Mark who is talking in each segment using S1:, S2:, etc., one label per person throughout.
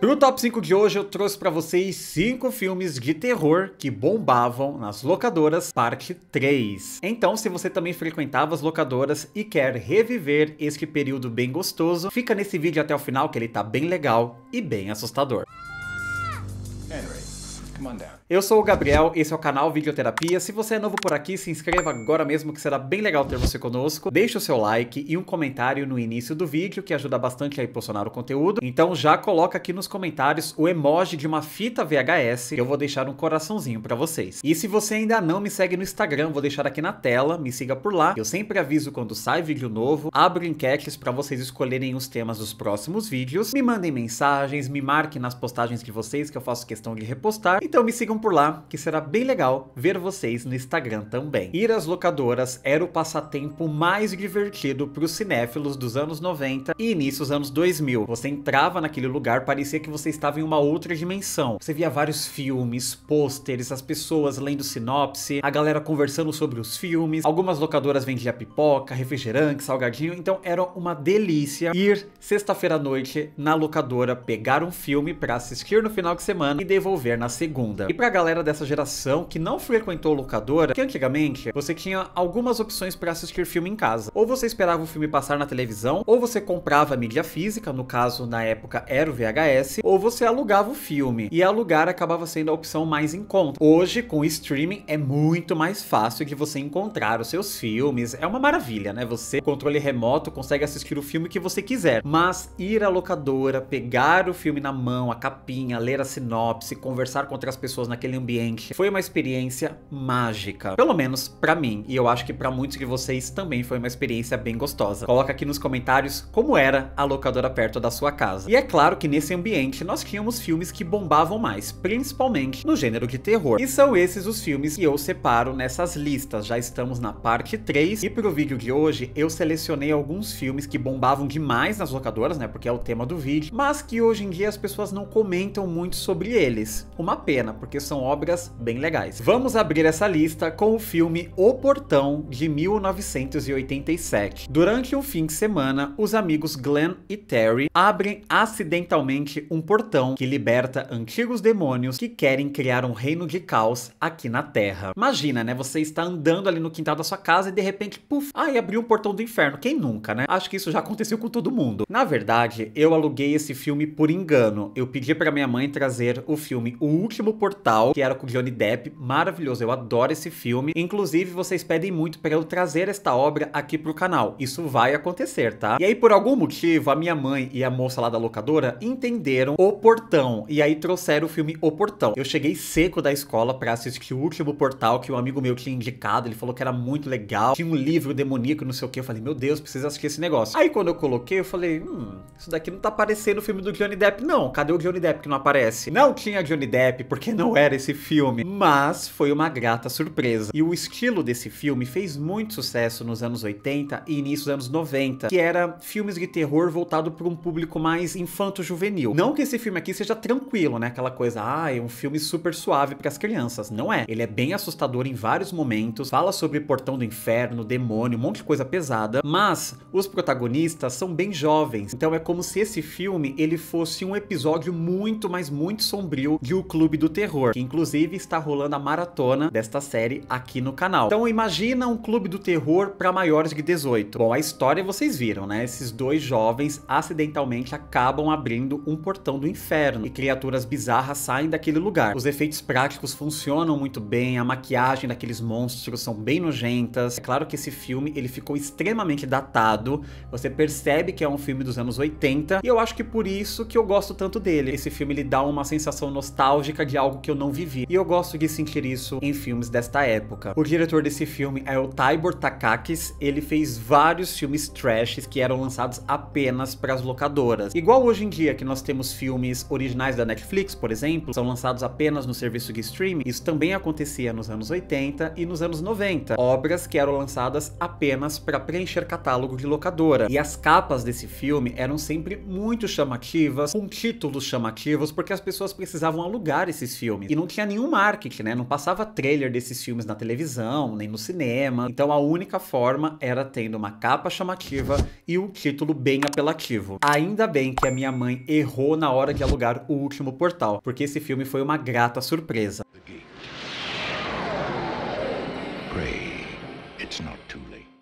S1: Pro top 5 de hoje eu trouxe para vocês 5 filmes de terror que bombavam nas locadoras, parte 3. Então, se você também frequentava as locadoras e quer reviver este período bem gostoso, fica nesse vídeo até o final que ele tá bem legal e bem assustador. Henry, come on down. Eu sou o Gabriel, esse é o canal Videoterapia. Se você é novo por aqui, se inscreva agora mesmo que será bem legal ter você conosco. Deixe o seu like e um comentário no início do vídeo que ajuda bastante a impulsionar o conteúdo. Então já coloca aqui nos comentários o emoji de uma fita VHS. Eu vou deixar um coraçãozinho para vocês. E se você ainda não me segue no Instagram, vou deixar aqui na tela, me siga por lá. Eu sempre aviso quando sai vídeo novo, abro enquetes para vocês escolherem os temas dos próximos vídeos. Me mandem mensagens, me marquem nas postagens de vocês que eu faço questão de repostar. Então me sigam por lá, que será bem legal ver vocês no Instagram também. Ir às locadoras era o passatempo mais divertido para os cinéfilos dos anos 90 e início dos anos 2000. Você entrava naquele lugar, parecia que você estava em uma outra dimensão. Você via vários filmes, pôsteres, as pessoas lendo sinopse, a galera conversando sobre os filmes, algumas locadoras vendiam pipoca, refrigerante, salgadinho, então era uma delícia ir sexta-feira à noite na locadora, pegar um filme para assistir no final de semana e devolver na segunda. E pra a galera dessa geração que não frequentou locadora, que antigamente você tinha algumas opções para assistir filme em casa. Ou você esperava o filme passar na televisão, ou você comprava mídia física, no caso na época era o VHS, ou você alugava o filme. E alugar acabava sendo a opção mais em conta. Hoje, com streaming, é muito mais fácil de você encontrar os seus filmes. É uma maravilha, né? Você, controle remoto, consegue assistir o filme que você quiser. Mas ir à locadora, pegar o filme na mão, a capinha, ler a sinopse, conversar com outras pessoas na naquele ambiente. Foi uma experiência mágica, pelo menos para mim, e eu acho que para muitos de vocês também foi uma experiência bem gostosa. Coloca aqui nos comentários como era a locadora perto da sua casa. E é claro que nesse ambiente nós tínhamos filmes que bombavam mais, principalmente no gênero de terror. E são esses os filmes que eu separo nessas listas. Já estamos na parte 3 e pro vídeo de hoje eu selecionei alguns filmes que bombavam demais nas locadoras, né, porque é o tema do vídeo, mas que hoje em dia as pessoas não comentam muito sobre eles. Uma pena, porque porque são obras bem legais. Vamos abrir essa lista com o filme O Portão, de 1987. Durante um fim de semana, os amigos Glenn e Terry abrem acidentalmente um portão que liberta antigos demônios que querem criar um reino de caos aqui na Terra. Imagina, né? Você está andando ali no quintal da sua casa e de repente, puf, aí abriu o portão do inferno. Quem nunca, né? Acho que isso já aconteceu com todo mundo. Na verdade, eu aluguei esse filme por engano. Eu pedi para minha mãe trazer o filme O Último Portão que era com Johnny Depp, maravilhoso, eu adoro esse filme. Inclusive, vocês pedem muito para eu trazer esta obra aqui pro canal. Isso vai acontecer, tá? E aí, por algum motivo, a minha mãe e a moça lá da locadora entenderam O Portão, e aí trouxeram o filme O Portão. Eu cheguei seco da escola para assistir o último Portal que um amigo meu tinha indicado, ele falou que era muito legal, tinha um livro demoníaco, não sei o que, eu falei, meu Deus, preciso assistir esse negócio. Aí quando eu coloquei, eu falei, hum, isso daqui não tá aparecendo no filme do Johnny Depp não, cadê o Johnny Depp que não aparece? Não tinha Johnny Depp, porque não é era esse filme, mas foi uma grata surpresa. E o estilo desse filme fez muito sucesso nos anos 80 e início dos anos 90, que era filmes de terror voltado para um público mais infanto-juvenil. Não que esse filme aqui seja tranquilo, né? Aquela coisa, ah, é um filme super suave para as crianças. Não é. Ele é bem assustador em vários momentos, fala sobre portão do inferno, demônio, um monte de coisa pesada, mas os protagonistas são bem jovens. Então é como se esse filme ele fosse um episódio muito, mas muito sombrio de O Clube do Terror terror, que inclusive está rolando a maratona desta série aqui no canal. Então imagina um clube do terror para maiores de 18. Bom, a história vocês viram, né? Esses dois jovens acidentalmente acabam abrindo um portão do inferno e criaturas bizarras saem daquele lugar. Os efeitos práticos funcionam muito bem, a maquiagem daqueles monstros são bem nojentas. É claro que esse filme ele ficou extremamente datado, você percebe que é um filme dos anos 80 e eu acho que por isso que eu gosto tanto dele. Esse filme ele dá uma sensação nostálgica de algo que eu não vivi. E eu gosto de sentir isso em filmes desta época. O diretor desse filme é o Taibor Takakis. Ele fez vários filmes trashes que eram lançados apenas para as locadoras. Igual hoje em dia que nós temos filmes originais da Netflix, por exemplo, são lançados apenas no serviço de streaming. Isso também acontecia nos anos 80 e nos anos 90. Obras que eram lançadas apenas para preencher catálogo de locadora. E as capas desse filme eram sempre muito chamativas, com títulos chamativos, porque as pessoas precisavam alugar esses filmes. E não tinha nenhum marketing, né? Não passava trailer desses filmes na televisão, nem no cinema. Então a única forma era tendo uma capa chamativa e um título bem apelativo. Ainda bem que a minha mãe errou na hora de alugar o último portal, porque esse filme foi uma grata surpresa. Pray it's not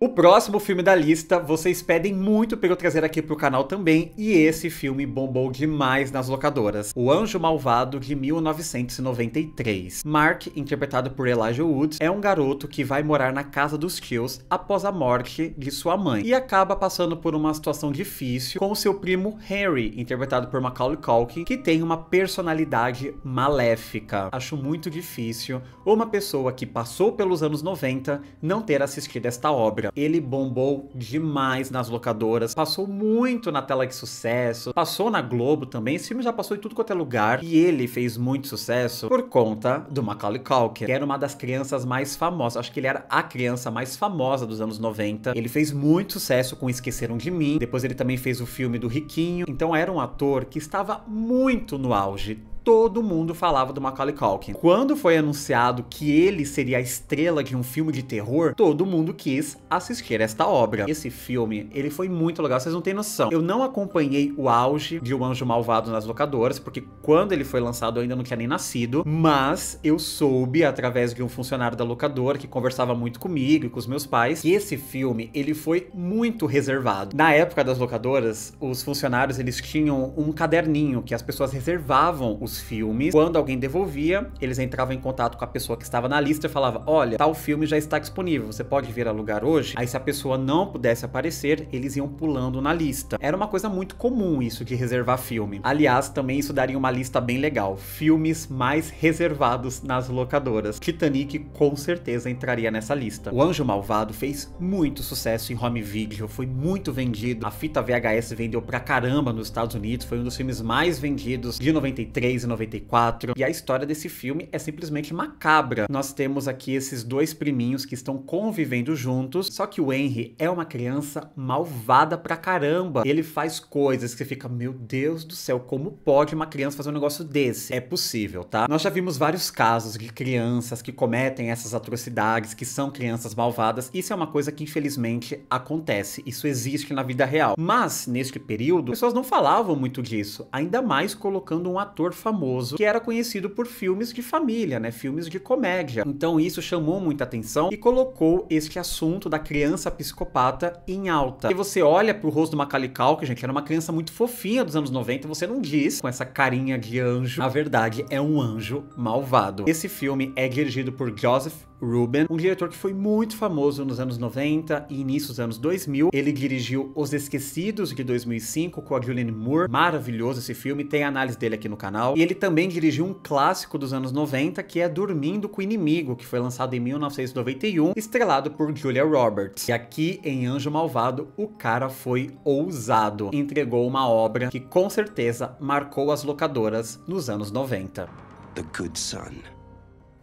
S1: o próximo filme da lista, vocês pedem muito para eu trazer aqui pro canal também, e esse filme bombou demais nas locadoras. O Anjo Malvado, de 1993. Mark, interpretado por Elijah Wood, é um garoto que vai morar na casa dos tios após a morte de sua mãe, e acaba passando por uma situação difícil com seu primo Harry, interpretado por Macaulay Culkin, que tem uma personalidade maléfica. Acho muito difícil uma pessoa que passou pelos anos 90 não ter assistido esta obra ele bombou demais nas locadoras, passou muito na tela de sucesso, passou na Globo também. Esse filme já passou em tudo quanto é lugar. E ele fez muito sucesso por conta do Macaulay Culkin, que era uma das crianças mais famosas. Acho que ele era a criança mais famosa dos anos 90. Ele fez muito sucesso com Esqueceram de Mim. Depois ele também fez o filme do Riquinho. Então era um ator que estava muito no auge todo mundo falava do Macaulay Culkin. Quando foi anunciado que ele seria a estrela de um filme de terror, todo mundo quis assistir esta obra. Esse filme, ele foi muito legal, vocês não têm noção. Eu não acompanhei o auge de O Anjo Malvado nas locadoras, porque quando ele foi lançado eu ainda não tinha nem nascido, mas eu soube através de um funcionário da locadora que conversava muito comigo e com os meus pais, que esse filme, ele foi muito reservado. Na época das locadoras, os funcionários, eles tinham um caderninho que as pessoas reservavam os filmes, quando alguém devolvia, eles entravam em contato com a pessoa que estava na lista e falava: "Olha, tal filme já está disponível, você pode vir alugar hoje?". Aí se a pessoa não pudesse aparecer, eles iam pulando na lista. Era uma coisa muito comum isso de reservar filme. Aliás, também isso daria uma lista bem legal, filmes mais reservados nas locadoras. Titanic com certeza entraria nessa lista. O Anjo Malvado fez muito sucesso em home video, foi muito vendido. A fita VHS vendeu pra caramba nos Estados Unidos, foi um dos filmes mais vendidos de 93 e 94. E a história desse filme é simplesmente macabra. Nós temos aqui esses dois priminhos que estão convivendo juntos, só que o Henry é uma criança malvada pra caramba. Ele faz coisas que você fica, meu Deus do céu, como pode uma criança fazer um negócio desse? É possível, tá? Nós já vimos vários casos de crianças que cometem essas atrocidades, que são crianças malvadas. Isso é uma coisa que infelizmente acontece. Isso existe na vida real. Mas neste período, pessoas não falavam muito disso, ainda mais colocando um ator famoso famoso que era conhecido por filmes de família, né? Filmes de comédia. Então isso chamou muita atenção e colocou este assunto da criança psicopata em alta. E você olha pro rosto do Macaulay Culkin, gente, era uma criança muito fofinha dos anos 90, você não diz com essa carinha de anjo. Na verdade, é um anjo malvado. Esse filme é dirigido por Joseph Ruben, um diretor que foi muito famoso nos anos 90 e início dos anos 2000. Ele dirigiu Os Esquecidos de 2005 com a Julianne Moore. Maravilhoso esse filme, tem análise dele aqui no canal. E ele também dirigiu um clássico dos anos 90 que é Dormindo com o Inimigo, que foi lançado em 1991, estrelado por Julia Roberts. E aqui em Anjo Malvado, o cara foi ousado, entregou uma obra que com certeza marcou as locadoras nos anos 90. The Good Son.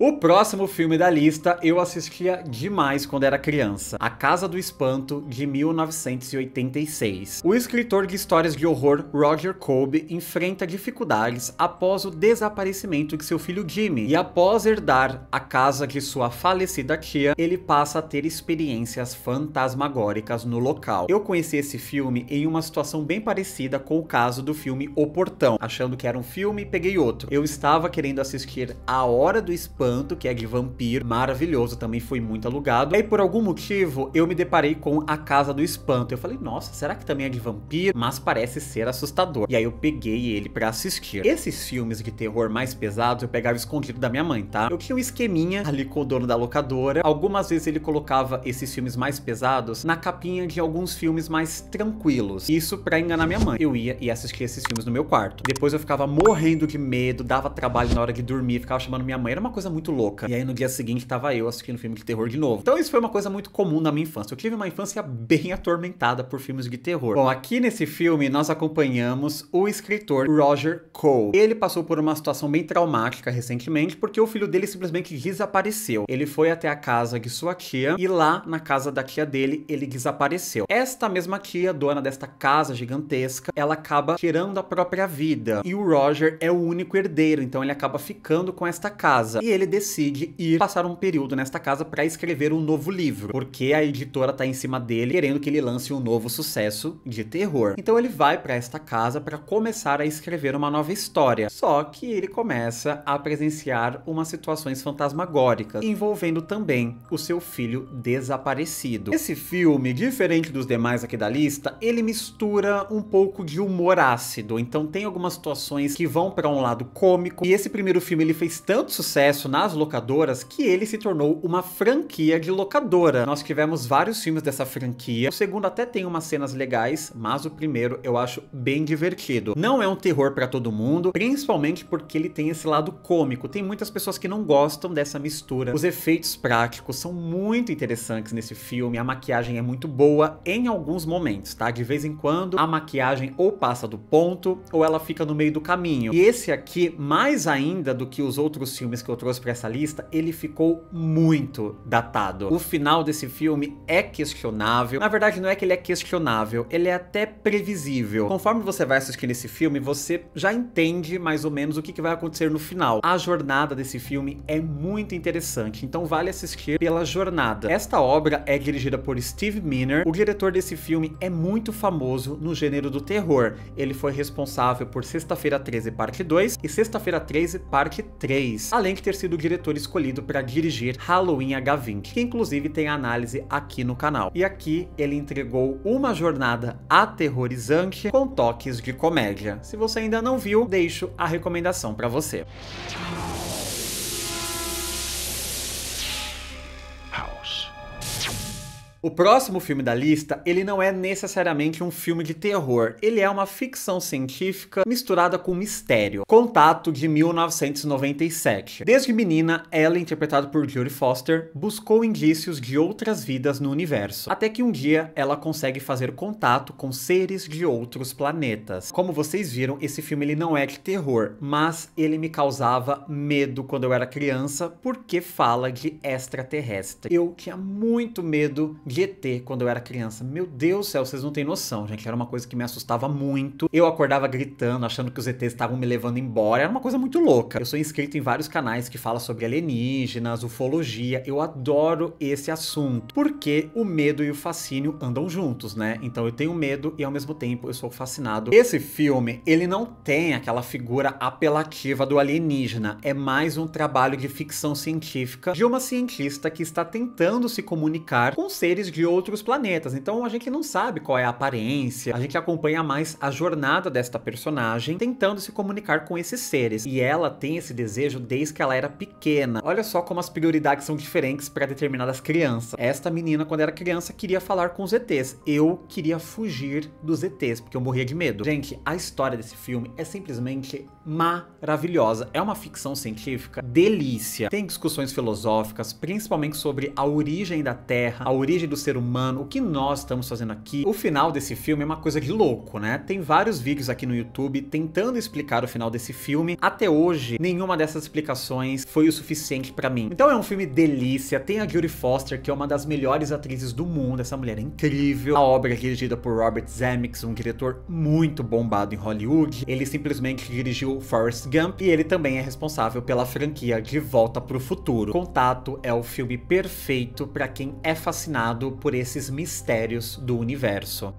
S1: O próximo filme da lista eu assistia demais quando era criança, A Casa do Espanto, de 1986. O escritor de histórias de horror Roger Colby enfrenta dificuldades após o desaparecimento de seu filho Jimmy, e após herdar a casa de sua falecida tia, ele passa a ter experiências fantasmagóricas no local. Eu conheci esse filme em uma situação bem parecida com o caso do filme O Portão, achando que era um filme, peguei outro. Eu estava querendo assistir A Hora do Espanto, Encanto, que é de vampiro, maravilhoso, também foi muito alugado. E aí, por algum motivo, eu me deparei com A Casa do Espanto. Eu falei, nossa, será que também é de vampiro? Mas parece ser assustador. E aí eu peguei ele para assistir. Esses filmes de terror mais pesados eu pegava escondido da minha mãe, tá? Eu tinha um esqueminha ali com o dono da locadora. Algumas vezes ele colocava esses filmes mais pesados na capinha de alguns filmes mais tranquilos. Isso para enganar minha mãe. Eu ia e assistia esses filmes no meu quarto. Depois eu ficava morrendo de medo, dava trabalho na hora de dormir, ficava chamando minha mãe. Era uma coisa muito muito louca. E aí no dia seguinte tava eu assistindo filme de terror de novo. Então isso foi uma coisa muito comum na minha infância. Eu tive uma infância bem atormentada por filmes de terror. Bom, aqui nesse filme nós acompanhamos o escritor Roger Cole. Ele passou por uma situação bem traumática recentemente porque o filho dele simplesmente desapareceu. Ele foi até a casa de sua tia e lá na casa da tia dele ele desapareceu. Esta mesma tia, dona desta casa gigantesca, ela acaba tirando a própria vida. E o Roger é o único herdeiro, então ele acaba ficando com esta casa. E ele decide ir passar um período nesta casa para escrever um novo livro, porque a editora tá em cima dele querendo que ele lance um novo sucesso de terror. Então ele vai para esta casa para começar a escrever uma nova história. Só que ele começa a presenciar umas situações fantasmagóricas envolvendo também o seu filho desaparecido. Esse filme, diferente dos demais aqui da lista, ele mistura um pouco de humor ácido. Então tem algumas situações que vão para um lado cômico. E esse primeiro filme ele fez tanto sucesso nas locadoras que ele se tornou uma franquia de locadora. Nós tivemos vários filmes dessa franquia. O segundo até tem umas cenas legais, mas o primeiro eu acho bem divertido. Não é um terror para todo mundo, principalmente porque ele tem esse lado cômico. Tem muitas pessoas que não gostam dessa mistura. Os efeitos práticos são muito interessantes nesse filme. A maquiagem é muito boa em alguns momentos, tá? De vez em quando a maquiagem ou passa do ponto ou ela fica no meio do caminho. E esse aqui, mais ainda do que os outros filmes que eu trouxe para essa lista, ele ficou muito datado. O final desse filme é questionável. Na verdade, não é que ele é questionável, ele é até previsível. Conforme você vai assistir esse filme, você já entende mais ou menos o que, que vai acontecer no final. A jornada desse filme é muito interessante, então vale assistir pela jornada. Esta obra é dirigida por Steve Miner. O diretor desse filme é muito famoso no gênero do terror. Ele foi responsável por Sexta-feira 13 Parte 2 e Sexta-feira 13 Parte 3, além de ter sido do diretor escolhido para dirigir Halloween H20, que inclusive tem a análise aqui no canal. E aqui ele entregou uma jornada aterrorizante com toques de comédia. Se você ainda não viu, deixo a recomendação para você. O próximo filme da lista, ele não é necessariamente um filme de terror, ele é uma ficção científica misturada com mistério. Contato de 1997. Desde menina, ela, interpretada por Jodie Foster, buscou indícios de outras vidas no universo, até que um dia ela consegue fazer contato com seres de outros planetas. Como vocês viram, esse filme ele não é de terror, mas ele me causava medo quando eu era criança, porque fala de extraterrestre. Eu tinha muito medo GT quando eu era criança. Meu Deus do céu, vocês não têm noção, gente. Era uma coisa que me assustava muito. Eu acordava gritando, achando que os ETs estavam me levando embora. Era uma coisa muito louca. Eu sou inscrito em vários canais que falam sobre alienígenas, ufologia. Eu adoro esse assunto, porque o medo e o fascínio andam juntos, né? Então eu tenho medo e ao mesmo tempo eu sou fascinado. Esse filme, ele não tem aquela figura apelativa do alienígena. É mais um trabalho de ficção científica de uma cientista que está tentando se comunicar com seres seres de outros planetas. Então a gente não sabe qual é a aparência, a gente acompanha mais a jornada desta personagem tentando se comunicar com esses seres. E ela tem esse desejo desde que ela era pequena. Olha só como as prioridades são diferentes para determinadas crianças. Esta menina, quando era criança, queria falar com os ETs. Eu queria fugir dos ETs, porque eu morria de medo. Gente, a história desse filme é simplesmente maravilhosa. É uma ficção científica delícia. Tem discussões filosóficas, principalmente sobre a origem da Terra, a origem do ser humano, o que nós estamos fazendo aqui. O final desse filme é uma coisa de louco, né? Tem vários vídeos aqui no YouTube tentando explicar o final desse filme. Até hoje, nenhuma dessas explicações foi o suficiente para mim. Então é um filme delícia. Tem a Judy Foster, que é uma das melhores atrizes do mundo. Essa mulher é incrível. A obra é dirigida por Robert Zemeckis, um diretor muito bombado em Hollywood. Ele simplesmente dirigiu do Forrest Gump, e ele também é responsável pela franquia De Volta para o Futuro. Contato é o filme perfeito para quem é fascinado por esses mistérios do universo.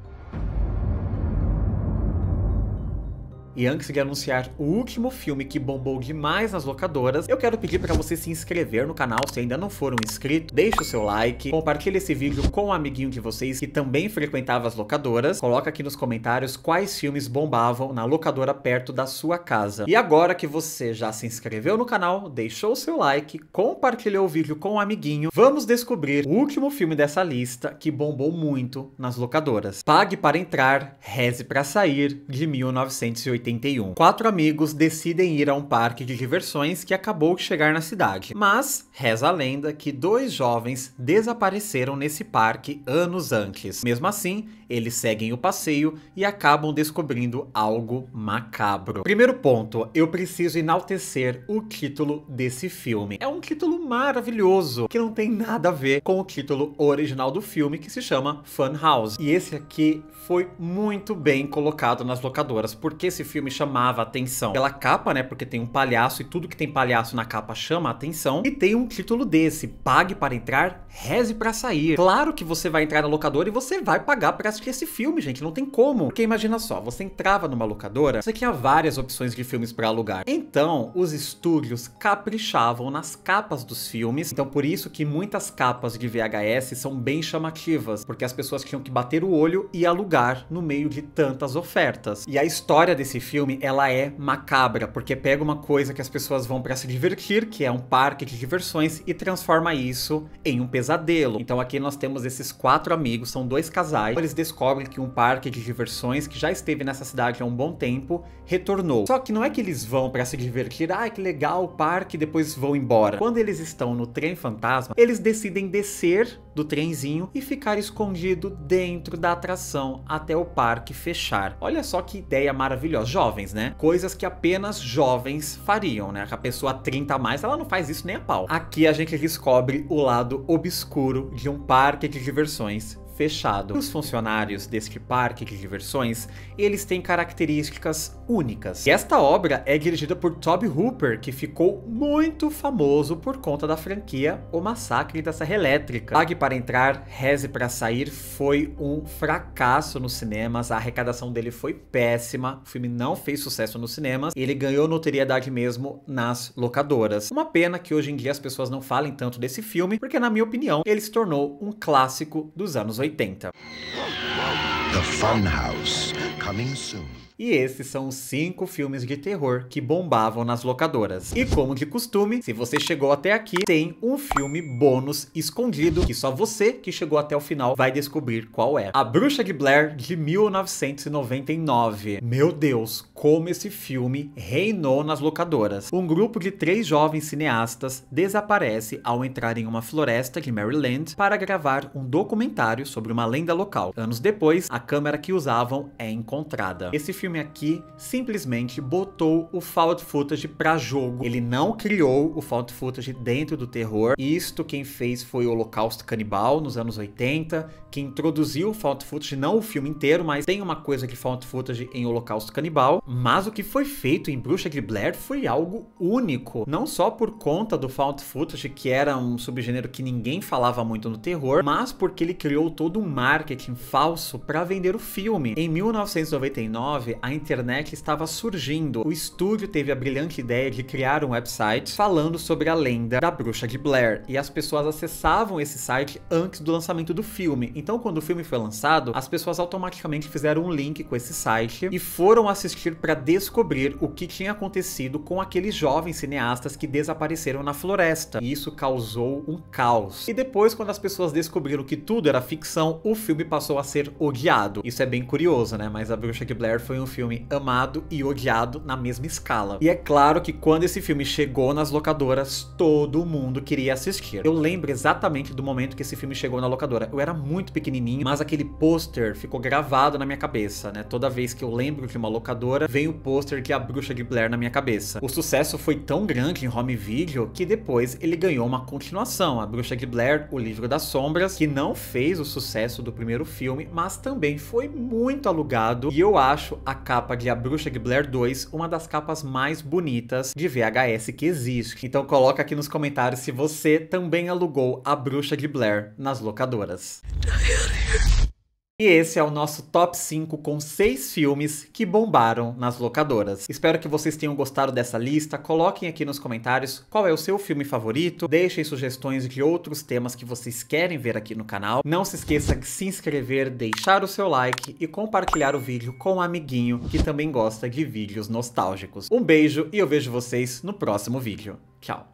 S1: E antes de anunciar o último filme que bombou demais nas locadoras, eu quero pedir para você se inscrever no canal se ainda não for um inscrito, deixe o seu like, compartilhe esse vídeo com um amiguinho de vocês que também frequentava as locadoras, coloca aqui nos comentários quais filmes bombavam na locadora perto da sua casa. E agora que você já se inscreveu no canal, deixou o seu like, compartilhou o vídeo com um amiguinho, vamos descobrir o último filme dessa lista que bombou muito nas locadoras. Pague para entrar, reze para sair, de 1980. 1981. Quatro amigos decidem ir a um parque de diversões que acabou de chegar na cidade, mas reza a lenda que dois jovens desapareceram nesse parque anos antes. Mesmo assim, eles seguem o passeio e acabam descobrindo algo macabro. Primeiro ponto, eu preciso enaltecer o título desse filme. É um título maravilhoso, que não tem nada a ver com o título original do filme, que se chama Fun House. E esse aqui foi muito bem colocado nas locadoras, porque esse filme chamava atenção. Pela capa, né, porque tem um palhaço e tudo que tem palhaço na capa chama atenção. E tem um título desse, pague para entrar, reze para sair. Claro que você vai entrar na locadora e você vai pagar para assistir que esse filme, gente, não tem como. Porque imagina só, você entrava numa locadora, você tinha várias opções de filmes para alugar. Então, os estúdios caprichavam nas capas dos filmes, então por isso que muitas capas de VHS são bem chamativas, porque as pessoas tinham que bater o olho e alugar no meio de tantas ofertas. E a história desse filme, ela é macabra, porque pega uma coisa que as pessoas vão para se divertir, que é um parque de diversões, e transforma isso em um pesadelo. Então aqui nós temos esses quatro amigos, são dois casais, eles descobre que um parque de diversões que já esteve nessa cidade há um bom tempo retornou. Só que não é que eles vão para se divertir, ah, que legal o parque, e depois vão embora. Quando eles estão no trem fantasma, eles decidem descer do trenzinho e ficar escondido dentro da atração até o parque fechar. Olha só que ideia maravilhosa. Jovens, né? Coisas que apenas jovens fariam, né? A pessoa 30 a mais, ela não faz isso nem a pau. Aqui a gente descobre o lado obscuro de um parque de diversões fechado. Os funcionários deste parque de diversões, eles têm características únicas. E esta obra é dirigida por Toby Hooper, que ficou muito famoso por conta da franquia O Massacre da Serra Elétrica. Pague para entrar, reze para sair foi um fracasso nos cinemas, a arrecadação dele foi péssima, o filme não fez sucesso nos cinemas, ele ganhou notoriedade mesmo nas locadoras. Uma pena que hoje em dia as pessoas não falem tanto desse filme, porque na minha opinião, ele se tornou um clássico dos anos 80. 80. The coming soon. E esses são os 5 filmes de terror que bombavam nas locadoras. E como de costume, se você chegou até aqui, tem um filme bônus escondido que só você que chegou até o final vai descobrir qual é. A Bruxa de Blair de 1999. Meu Deus, como esse filme reinou nas locadoras. Um grupo de três jovens cineastas desaparece ao entrar em uma floresta de Maryland para gravar um documentário sobre uma lenda local. Anos depois, a câmera que usavam é encontrada. Esse filme aqui simplesmente botou o found footage para jogo. Ele não criou o found footage dentro do terror. Isto quem fez foi o Holocausto Canibal nos anos 80, que introduziu o found footage, não o filme inteiro, mas tem uma coisa de found footage em Holocausto Canibal, mas o que foi feito em Bruxa de Blair foi algo único, não só por conta do found footage, que era um subgênero que ninguém falava muito no terror, mas porque ele criou todo um marketing falso para vender o filme. Em 1999, a internet estava surgindo. O estúdio teve a brilhante ideia de criar um website falando sobre a lenda da Bruxa de Blair, e as pessoas acessavam esse site antes do lançamento do filme. Então, quando o filme foi lançado, as pessoas automaticamente fizeram um link com esse site e foram assistir para descobrir o que tinha acontecido com aqueles jovens cineastas que desapareceram na floresta. E isso causou um caos. E depois, quando as pessoas descobriram que tudo era ficção, o filme passou a ser odiado. Isso é bem curioso, né? Mas A Bruxa de Blair foi um filme amado e odiado na mesma escala. E é claro que quando esse filme chegou nas locadoras, todo mundo queria assistir. Eu lembro exatamente do momento que esse filme chegou na locadora. Eu era muito pequenininho, mas aquele pôster ficou gravado na minha cabeça, né? Toda vez que eu lembro de uma locadora, vem o pôster que é a bruxa de Blair na minha cabeça. O sucesso foi tão grande em home video que depois ele ganhou uma continuação, A Bruxa de Blair, O Livro das Sombras, que não fez o sucesso do primeiro filme, mas também foi muito alugado e eu acho a capa de A Bruxa de Blair 2 uma das capas mais bonitas de VHS que existe. Então coloca aqui nos comentários se você também alugou A Bruxa de Blair nas locadoras. E esse é o nosso top 5 com 6 filmes que bombaram nas locadoras. Espero que vocês tenham gostado dessa lista. Coloquem aqui nos comentários qual é o seu filme favorito. Deixem sugestões de outros temas que vocês querem ver aqui no canal. Não se esqueça de se inscrever, deixar o seu like e compartilhar o vídeo com um amiguinho que também gosta de vídeos nostálgicos. Um beijo e eu vejo vocês no próximo vídeo. Tchau!